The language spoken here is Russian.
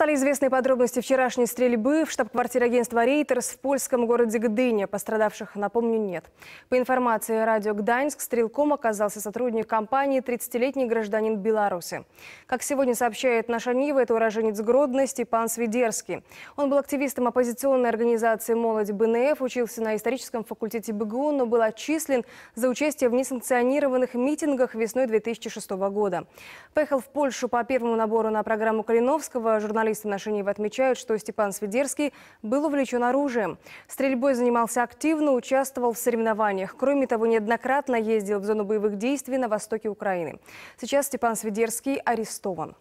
Стали известны подробности вчерашней стрельбы в штаб-квартире агентства «Рейтерс» в польском городе Гдыне. Пострадавших, напомню, нет. По информации радио «Гданьск», стрелком оказался сотрудник компании, 30-летний гражданин Беларуси. Как сегодня сообщает наша Нива, это уроженец Гродно Степан Свидерский. Он был активистом оппозиционной организации «Молодь БНФ», учился на историческом факультете БГУ, но был отчислен за участие в несанкционированных митингах весной 2006 года. Поехал в Польшу по первому набору на программу Калиновского журналист Журналисты Нашиниев отмечают, что Степан Свидерский был увлечен оружием. Стрельбой занимался активно, участвовал в соревнованиях. Кроме того, неоднократно ездил в зону боевых действий на востоке Украины. Сейчас Степан Свидерский арестован.